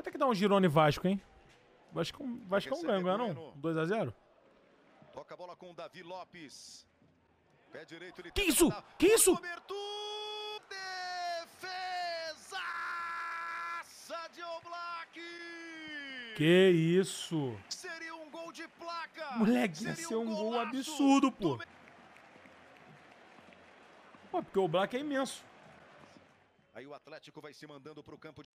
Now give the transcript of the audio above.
Vou ter é que dar um girone Vasco, hein? Vasco, Vasco é um ganho, não? 2x0? É Toca a bola com o Davi Lopes. Pé direito, ele que isso? Que isso? de Oblak! Que isso? Seria um gol de placa! Moleque, ia ser é um, um gol absurdo, pô! Do... Pô, porque o Black é imenso. Aí o Atlético vai se mandando pro campo de...